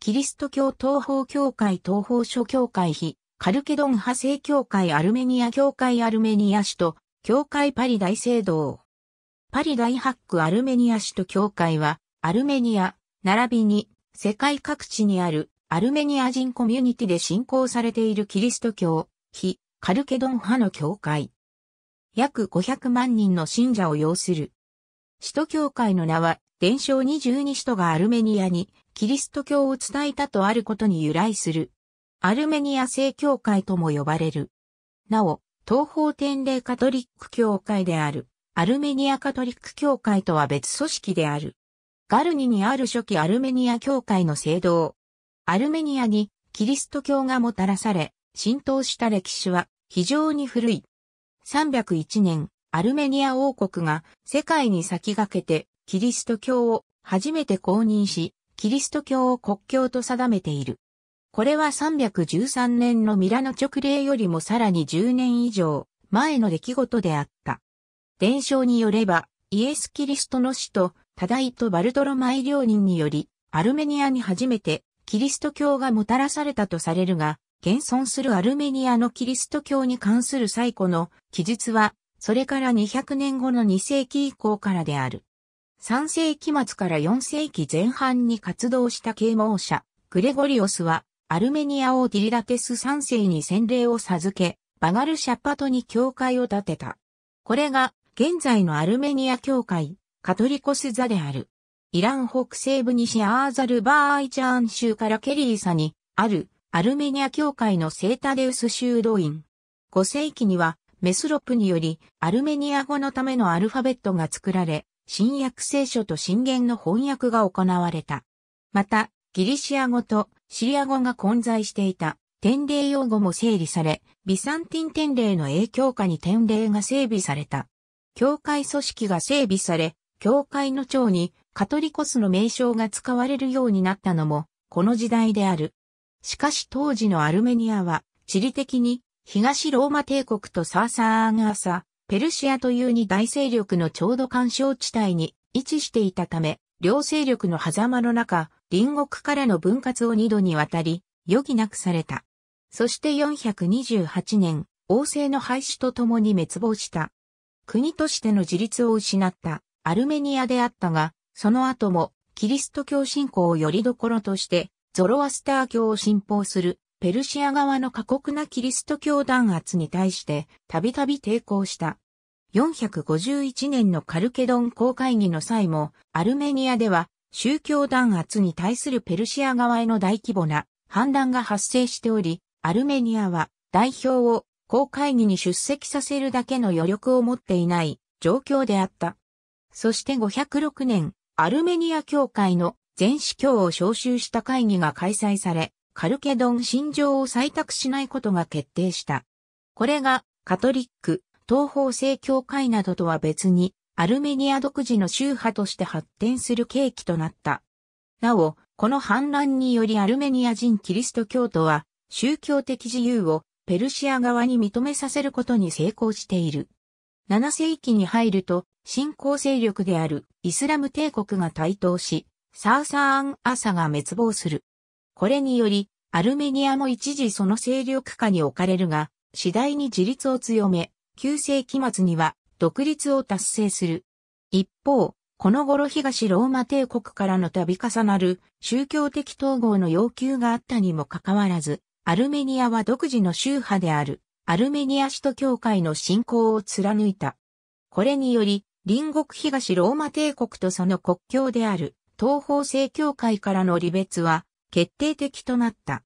キリスト教東方教会東方諸教会非、カルケドン派正教会アルメニア教会アルメニア首都、教会パリ大聖堂。パリ大ハックアルメニア首都教会は、アルメニア、並びに、世界各地にあるアルメニア人コミュニティで信仰されているキリスト教、非、カルケドン派の教会。約500万人の信者を要する。首都教会の名は、伝承22首都がアルメニアにキリスト教を伝えたとあることに由来する。アルメニア正教会とも呼ばれる。なお、東方天霊カトリック教会である、アルメニアカトリック教会とは別組織である。ガルニにある初期アルメニア教会の聖堂。アルメニアにキリスト教がもたらされ、浸透した歴史は非常に古い。301年、アルメニア王国が世界に先駆けてキリスト教を初めて公認し、キリスト教を国教と定めている。これは313年のミラノ直令よりもさらに10年以上前の出来事であった。伝承によれば、イエス・キリストの死と、タダイとバルトロマイ両人により、アルメニアに初めてキリスト教がもたらされたとされるが、現存するアルメニアのキリスト教に関する最古の記述は、それから200年後の2世紀以降からである。3世紀末から4世紀前半に活動した啓蒙者、グレゴリオスは、アルメニア王ディリダテス3世に洗礼を授け、バガルシャパトに教会を建てた。これが、現在のアルメニア教会、カトリコス座である。イラン北西部西アーザルバーイチャーン州からケリーサに、ある、アルメニア教会のセータデウス修道院。5世紀には、メスロップにより、アルメニア語のためのアルファベットが作られ、新約聖書と新言の翻訳が行われた。また、ギリシア語とシリア語が混在していた天礼用語も整理され、ビサンティン天礼の影響下に天礼が整備された。教会組織が整備され、教会の長にカトリコスの名称が使われるようになったのも、この時代である。しかし当時のアルメニアは、地理的に東ローマ帝国とサーサーアーガーサ、ペルシアという二大勢力のちょうど干渉地帯に位置していたため、両勢力の狭間の中、隣国からの分割を二度にわたり、余儀なくされた。そして428年、王政の廃止とともに滅亡した。国としての自立を失ったアルメニアであったが、その後もキリスト教信仰をよりどころとして、ゾロアスター教を信奉するペルシア側の過酷なキリスト教弾圧に対してたびたび抵抗した。451年のカルケドン公会議の際も、アルメニアでは宗教弾圧に対するペルシア側への大規模な反乱が発生しており、アルメニアは代表を公会議に出席させるだけの余力を持っていない状況であった。そして506年、アルメニア教会の全司教を招集した会議が開催され、カルケドン心情を採択しないことが決定した。これがカトリック、東方正教会などとは別にアルメニア独自の宗派として発展する契機となった。なお、この反乱によりアルメニア人キリスト教徒は宗教的自由をペルシア側に認めさせることに成功している。7世紀に入ると新興勢力であるイスラム帝国が台頭し、サーサーン・アサが滅亡する。これにより、アルメニアも一時その勢力下に置かれるが、次第に自立を強め、旧世紀末には独立を達成する。一方、この頃東ローマ帝国からの度重なる宗教的統合の要求があったにもかかわらず、アルメニアは独自の宗派であるアルメニア首都教会の信仰を貫いた。これにより、隣国東ローマ帝国とその国境である東方正教会からの離別は決定的となった。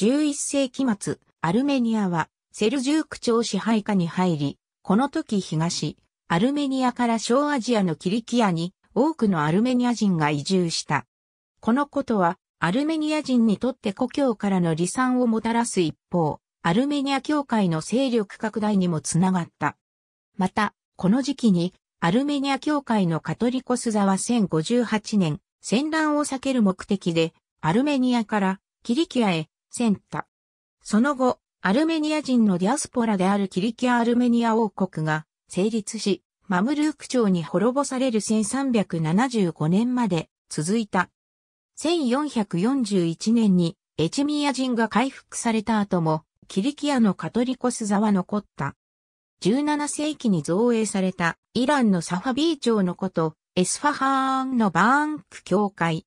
11世紀末、アルメニアはセルジューク朝支配下に入り、この時東、アルメニアから小アジアのキリキアに多くのアルメニア人が移住した。このことはアルメニア人にとって故郷からの離散をもたらす一方、アルメニア教会の勢力拡大にもつながった。また、この時期にアルメニア教会のカトリコス座は1058年、戦乱を避ける目的でアルメニアからキリキアへ、センタ。その後、アルメニア人のディアスポラであるキリキア・アルメニア王国が成立し、マムルーク朝に滅ぼされる1375年まで続いた。1441年にエチミア人が回復された後も、キリキアのカトリコス座は残った。17世紀に造営されたイランのサファビー朝のこと、エスファハーンのバーンク教会、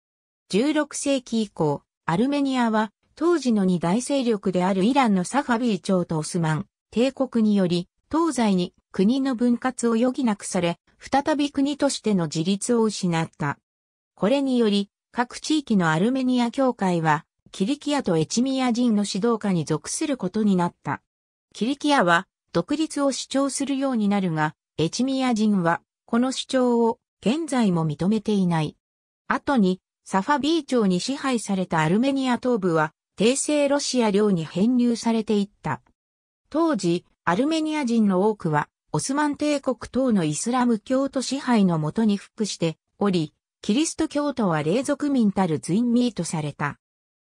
16世紀以降、アルメニアは当時の二大勢力であるイランのサファビー朝とオスマン帝国により東西に国の分割を余儀なくされ、再び国としての自立を失った。これにより、各地域のアルメニア教会は、キリキアとエチミア人の指導下に属することになった。キリキアは、独立を主張するようになるが、エチミア人は、この主張を、現在も認めていない。後に、サファビー朝に支配されたアルメニア東部は、帝政ロシア領に編入されていった。当時、アルメニア人の多くは、オスマン帝国等のイスラム教徒支配のもとに服しており、キリスト教徒は霊族民たるズインミートされた。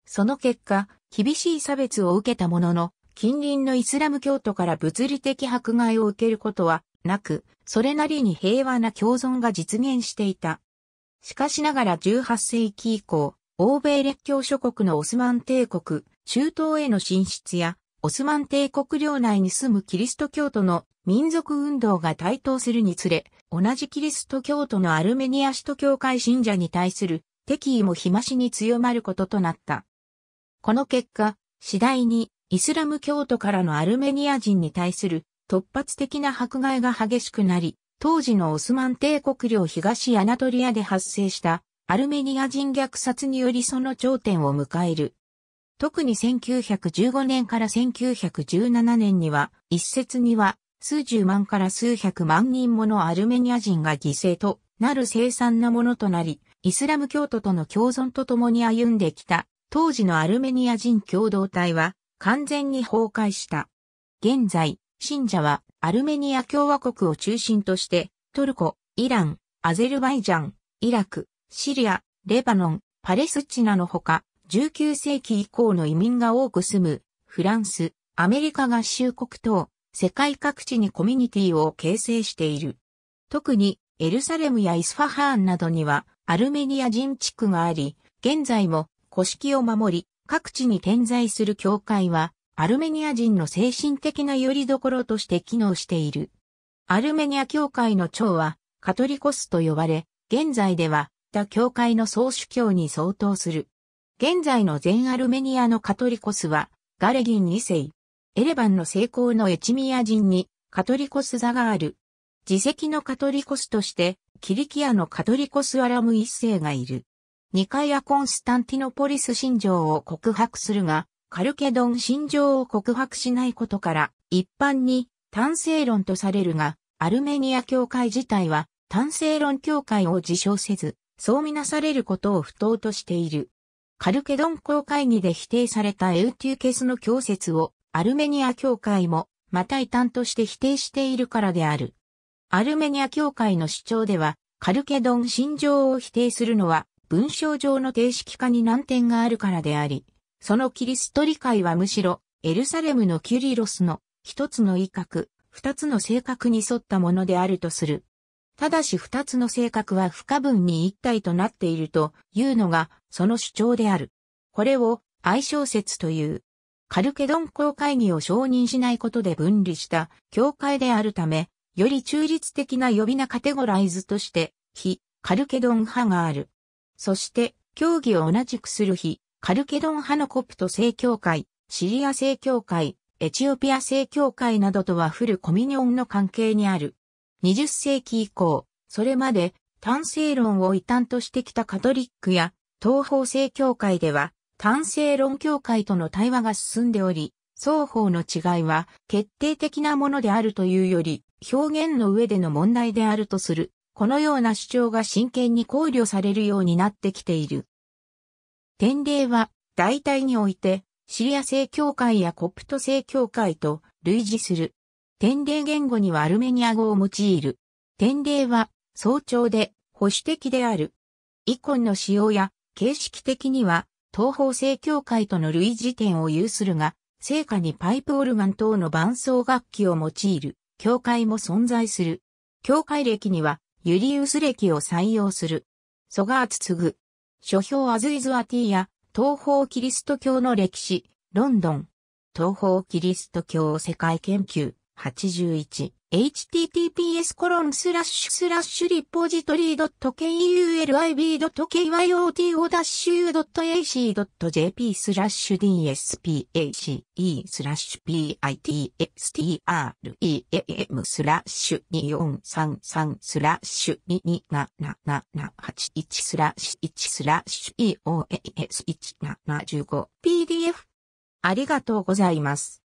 その結果、厳しい差別を受けたものの、近隣のイスラム教徒から物理的迫害を受けることはなく、それなりに平和な共存が実現していた。しかしながら18世紀以降、欧米列強諸国のオスマン帝国、中東への進出や、オスマン帝国領内に住むキリスト教徒の民族運動が台頭するにつれ、同じキリスト教徒のアルメニア首都教会信者に対する敵意も日増しに強まることとなった。この結果、次第にイスラム教徒からのアルメニア人に対する突発的な迫害が激しくなり、当時のオスマン帝国領東アナトリアで発生したアルメニア人虐殺によりその頂点を迎える。特に1915年から1917年には、一説には数十万から数百万人ものアルメニア人が犠牲となる生産なものとなり、イスラム教徒との共存と共に歩んできた当時のアルメニア人共同体は完全に崩壊した。現在、信者はアルメニア共和国を中心として、トルコ、イラン、アゼルバイジャン、イラク、シリア、レバノン、パレスチナのほか、19世紀以降の移民が多く住む、フランス、アメリカ合衆国等、世界各地にコミュニティを形成している。特に、エルサレムやイスファハーンなどには、アルメニア人地区があり、現在も、古式を守り、各地に点在する教会は、アルメニア人の精神的な拠り所として機能している。アルメニア教会の長はカトリコスと呼ばれ、現在では他教会の総主教に相当する。現在の全アルメニアのカトリコスはガレギン2世。エレバンの成功のエチミア人にカトリコス座がある。自責のカトリコスとしてキリキアのカトリコスアラム1世がいる。ニカイア・コンスタンティノポリス信条を告白するが、カルケドン心情を告白しないことから一般に単性論とされるが、アルメニア教会自体は単性論教会を自称せず、そうみなされることを不当としている。カルケドン公会議で否定されたエウティュケスの教説をアルメニア教会もまた異端として否定しているからである。アルメニア教会の主張では、カルケドン心情を否定するのは、文章上の定式化に難点があるからであり、そのキリスト理解はむしろ、エルサレムのキュリロスの一つの威嚇、二つの性格に沿ったものであるとする。ただし二つの性格は不可分に一体となっているというのがその主張である。これを愛小説という。カルケドン公会議を承認しないことで分離した教会であるため、より中立的な呼び名カテゴライズとして、非カルケドン派がある。そして、教義を同じくする非カルケドン派のコプト正教会、シリア正教会、エチオピア正教会などとはフルコミニオンの関係にある。20世紀以降、それまで単性論を異端としてきたカトリックや東方正教会では単性論教会との対話が進んでおり、双方の違いは決定的なものであるというより表現の上での問題であるとする。このような主張が真剣に考慮されるようになってきている。典礼は、大体において、シリア正教会やコプト正教会と類似する。典礼言語にはアルメニア語を用いる。典礼は、早朝で保守的である。イコンの使用や、形式的には、東方正教会との類似点を有するが、聖果にパイプオルガン等の伴奏楽器を用いる、教会も存在する。教会歴には、ユリウス歴を採用する。ソガーツ継ぐ、書評アズイズアティーや、東方キリスト教の歴史、ロンドン。東方キリスト教世界研究。81、https コロンスラッシュスラッシュリポジトリー .kulib.kyoto-u.ac.jp スラッシュ dspace スラッシュ pitstream スラッシュ2433スラッシュ22778スラッシュ1スラッシュ eoas1715 pdf ありがとうございます。